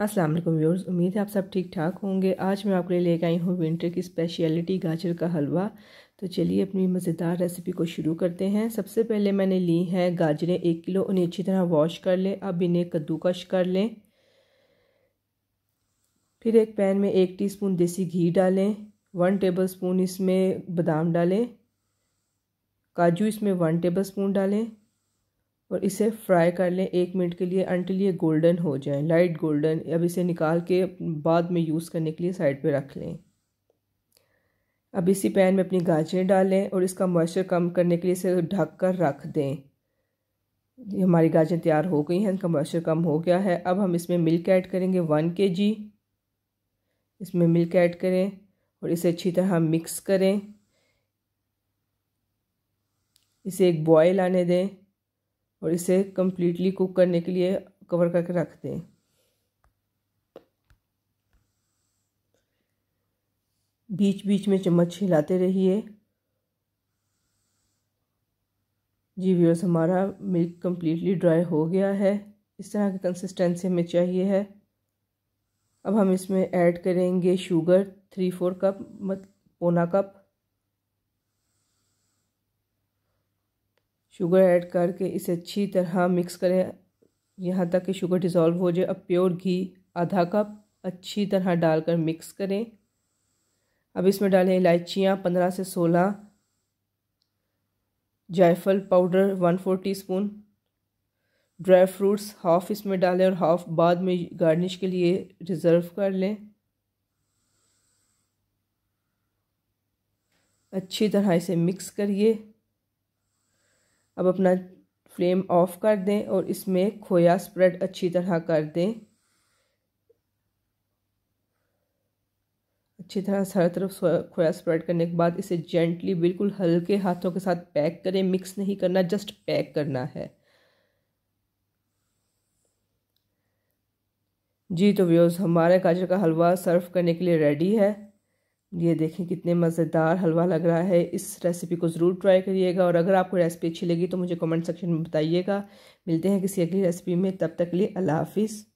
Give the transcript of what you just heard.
अस्सलाम वालेकुम व्यूअर्स उम्मीद है आप सब ठीक ठाक होंगे आज मैं आपके लिए लेकर आई हूँ विंटर की स्पेशलिटी गाजर का हलवा तो चलिए अपनी मज़ेदार रेसिपी को शुरू करते हैं सबसे पहले मैंने ली हैं गाजरें एक किलो उन्हें अच्छी तरह वॉश कर लें अब इन्हें कद्दूकश कर लें फिर एक पैन में एक टीस्पून देसी घी डालें वन टेबलस्पून इसमें बादाम डालें काजू इसमें वन टेबलस्पून डालें और इसे फ्राई कर लें एक मिनट के लिए अंटिल ये गोल्डन हो जाए लाइट गोल्डन अब इसे निकाल के बाद में यूज़ करने के लिए साइड पे रख लें अब इसी पैन में अपनी गाजरें डालें और इसका मॉइस्चर कम करने के लिए इसे ढक कर रख दें ये हमारी गाजरें तैयार हो गई हैं इनका मॉइस्चर कम हो गया है अब हम इसमें मिल्क ऐड करेंगे वन के जी इसमें मिल्क ऐड करें और इसे अच्छी तरह मिक्स करें इसे एक बॉयल आने दें और इसे कम्प्लीटली कुक करने के लिए कवर करके रख दें बीच बीच में चम्मच हिलाते रहिए जी व्यूअर्स हमारा मिल्क कम्प्लीटली ड्राई हो गया है इस तरह की कंसिस्टेंसी हमें चाहिए है अब हम इसमें ऐड करेंगे शुगर थ्री फोर कप मत पौना कप शुगर ऐड करके इसे अच्छी तरह मिक्स करें यहाँ तक कि शुगर डिज़ोल्व हो जाए अब प्योर घी आधा कप अच्छी तरह डालकर मिक्स करें अब इसमें डालें इलायचियाँ पंद्रह से सोलह जायफल powder one four teaspoon dry fruits half इसमें डालें और हाफ़ बाद में गार्निश के लिए रिज़र्व कर लें अच्छी तरह इसे मिक्स करिए अब अपना फ्लेम ऑफ कर दें और इसमें खोया स्प्रेड अच्छी तरह कर दें अच्छी तरह से हर तरफ खोया स्प्रेड करने के बाद इसे जेंटली बिल्कुल हल्के हाथों के साथ पैक करें मिक्स नहीं करना जस्ट पैक करना है जी तो व्यूज़ हमारे गाजर का हलवा सर्व करने के लिए रेडी है ये देखें कितने मज़ेदार हलवा लग रहा है इस रेसिपी को ज़रूर ट्राई करिएगा और अगर आपको रेसिपी अच्छी लगी तो मुझे कमेंट सेक्शन में बताइएगा मिलते हैं किसी अगली रेसिपी में तब तक लिए अल्लाह हाफिज़